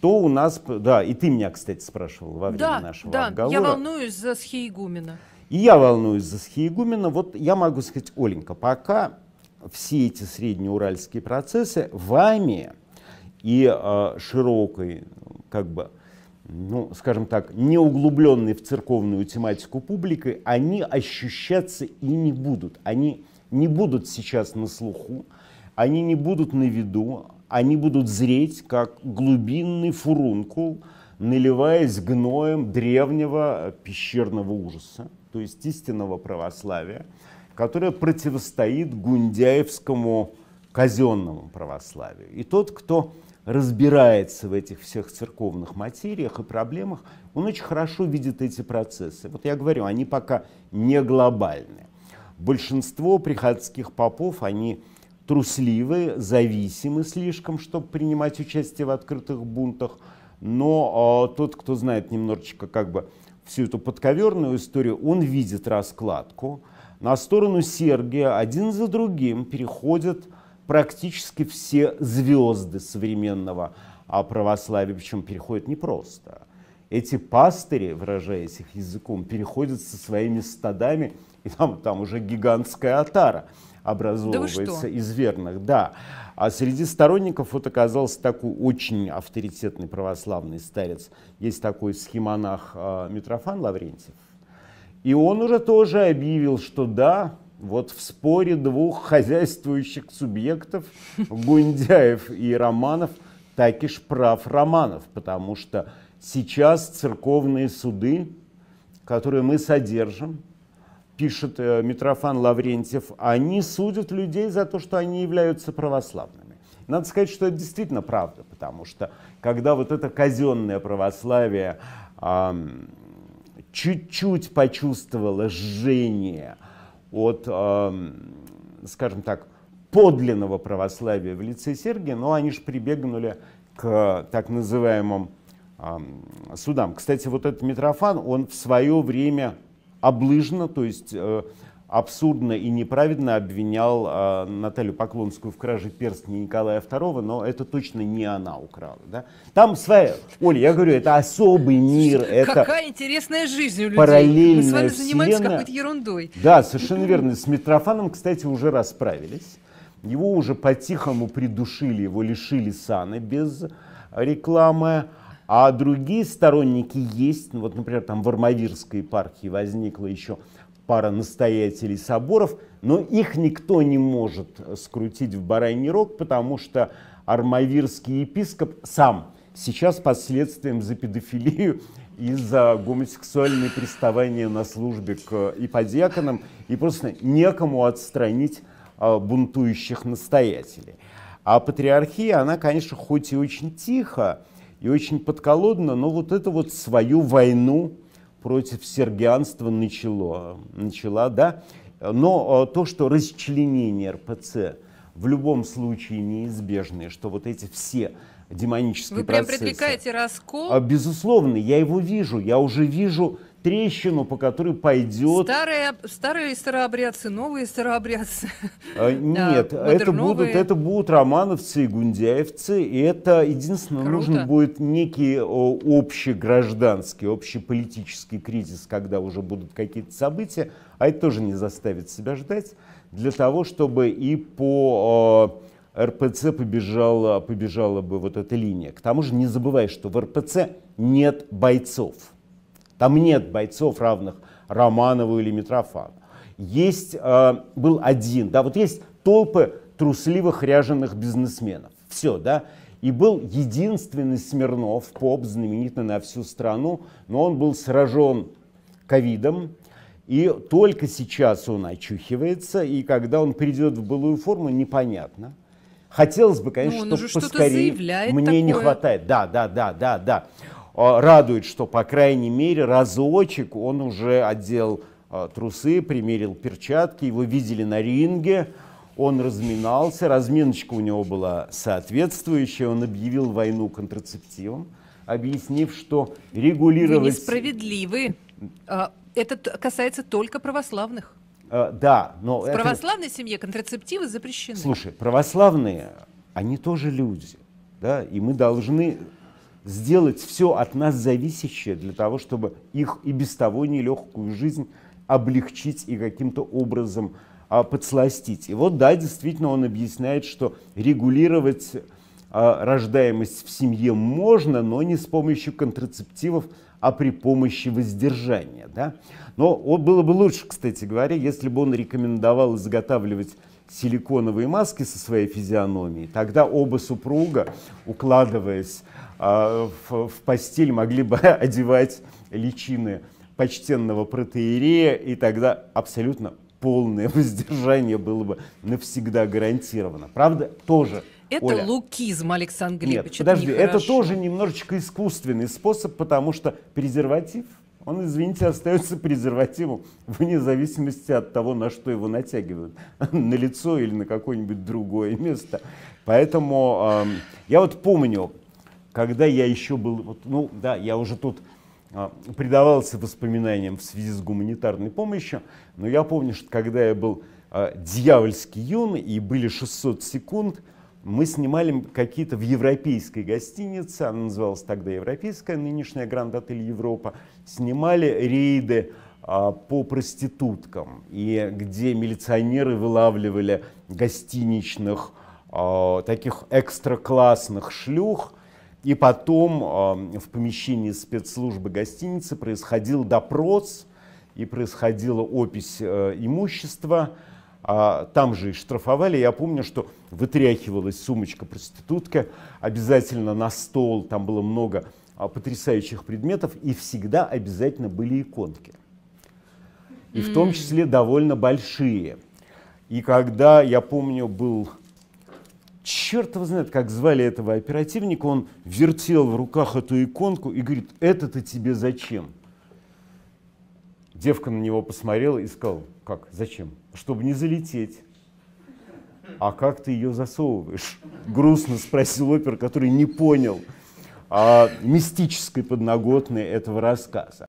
что у нас... Да, и ты меня, кстати, спрашивал во время да, нашего да, разговора. я волнуюсь за Схиегумена. И я волнуюсь за Схиегумена. Вот я могу сказать, Оленька, пока все эти среднеуральские процессы вами и э, широкой, как бы, ну, скажем так, не углубленной в церковную тематику публикой, они ощущаться и не будут. Они не будут сейчас на слуху, они не будут на виду, они будут зреть, как глубинный фурункул, наливаясь гноем древнего э, пещерного ужаса, то есть истинного православия, которое противостоит гундяевскому казенному православию. И тот, кто разбирается в этих всех церковных материях и проблемах, он очень хорошо видит эти процессы. Вот я говорю, они пока не глобальны. Большинство приходских попов, они трусливы, зависимы слишком, чтобы принимать участие в открытых бунтах. Но э, тот, кто знает немножечко как бы всю эту подковерную историю, он видит раскладку. На сторону Сергия один за другим переходят практически все звезды современного а православия, причем переходят непросто. Эти пастыри, выражаясь их языком, переходят со своими стадами – и там, там уже гигантская отара образовывается да из верных. Да. А среди сторонников вот оказался такой очень авторитетный православный старец. Есть такой схемонах а, Митрофан Лаврентьев. И он уже тоже объявил, что да, вот в споре двух хозяйствующих субъектов, Гундяев и Романов, так ишь прав Романов, потому что сейчас церковные суды, которые мы содержим, пишет э, Митрофан Лаврентьев, они судят людей за то, что они являются православными. Надо сказать, что это действительно правда, потому что когда вот это казенное православие чуть-чуть почувствовало жжение от, эм, скажем так, подлинного православия в лице Сергия, но они же прибегнули к так называемым эм, судам. Кстати, вот этот Митрофан, он в свое время облыжно, то есть э, абсурдно и неправедно обвинял э, Наталью Поклонскую в краже перстня Николая II, но это точно не она украла. Да? Там своя, Оля, я говорю, это особый мир. Это Какая интересная жизнь у людей. Параллельная Мы с вами занимаемся какой-то ерундой. Да, совершенно верно. С Митрофаном, кстати, уже расправились. Его уже по-тихому придушили, его лишили саны, без рекламы. А другие сторонники есть, ну, вот, например, там в Армавирской епархии возникла еще пара настоятелей соборов, но их никто не может скрутить в бараний рог, потому что армавирский епископ сам сейчас под следствием за педофилию и за гомосексуальные приставания на службе к иподиаконам, и просто некому отстранить а, бунтующих настоятелей. А патриархия, она, конечно, хоть и очень тихо, и очень подколодно, но вот это вот свою войну против сергианства начало, начала, да. Но э, то, что расчленение РПЦ в любом случае неизбежное, что вот эти все демонические Вы процессы... Вы прям предрекаете раскол? А, безусловно, я его вижу, я уже вижу трещину, по которой пойдет... Старые, старые старообрядцы, новые старообрядцы. А, нет, это, будут, это будут романовцы и гундяевцы, и это единственное, Круто. нужен будет некий о, общегражданский, общеполитический кризис, когда уже будут какие-то события, а это тоже не заставит себя ждать, для того, чтобы и по... РПЦ побежала, побежала бы вот эта линия. К тому же не забывай, что в РПЦ нет бойцов. Там нет бойцов, равных Романову или Митрофану. Есть, э, был один, да, вот есть толпы трусливых ряженых бизнесменов. Все, да. И был единственный Смирнов, поп, знаменитый на всю страну, но он был сражен ковидом, и только сейчас он очухивается, и когда он придет в былую форму, непонятно. Хотелось бы, конечно, ну, чтобы поскорее. Мне такое. не хватает. Да, да, да, да, да. А, радует, что, по крайней мере, разочек он уже одел а, трусы, примерил перчатки, его видели на ринге, он разминался, разминочка у него была соответствующая, он объявил войну контрацептивам, объяснив, что регулировать... Вы несправедливы. А, это касается только православных. Да, но... В это... семье контрацептивы запрещены. Слушай, православные, они тоже люди, да, и мы должны сделать все от нас зависящее для того, чтобы их и без того нелегкую жизнь облегчить и каким-то образом а, подсластить. И вот да, действительно он объясняет, что регулировать а, рождаемость в семье можно, но не с помощью контрацептивов, а при помощи воздержания. Да? Но вот было бы лучше, кстати говоря, если бы он рекомендовал изготавливать силиконовые маски со своей физиономией, тогда оба супруга, укладываясь э, в, в постель, могли бы одевать личины почтенного протеерея, и тогда абсолютно полное воздержание было бы навсегда гарантировано. Правда, тоже это Оля. лукизм, Александр Глебович. Нет, подожди, это, это тоже немножечко искусственный способ, потому что презерватив он, извините, остается презервативом вне зависимости от того, на что его натягивают, на лицо или на какое-нибудь другое место. Поэтому э, я вот помню, когда я еще был, вот, ну да, я уже тут э, предавался воспоминаниям в связи с гуманитарной помощью, но я помню, что когда я был э, дьявольски юн и были 600 секунд, мы снимали какие-то в европейской гостинице, она называлась тогда «Европейская», нынешняя «Гранд-отель Европа», снимали рейды а, по проституткам, и где милиционеры вылавливали гостиничных, а, таких экстра-классных шлюх, и потом а, в помещении спецслужбы гостиницы происходил допрос и происходила опись э, имущества, а, там же и штрафовали. Я помню, что вытряхивалась сумочка проститутка обязательно на стол, там было много а, потрясающих предметов, и всегда обязательно были иконки. И в том числе довольно большие. И когда, я помню, был черт его знает, как звали этого оперативника, он вертел в руках эту иконку и говорит, это-то тебе зачем? Девка на него посмотрела и сказала, как, зачем? Чтобы не залететь. А как ты ее засовываешь? Грустно спросил опер, который не понял а, мистической подноготной этого рассказа.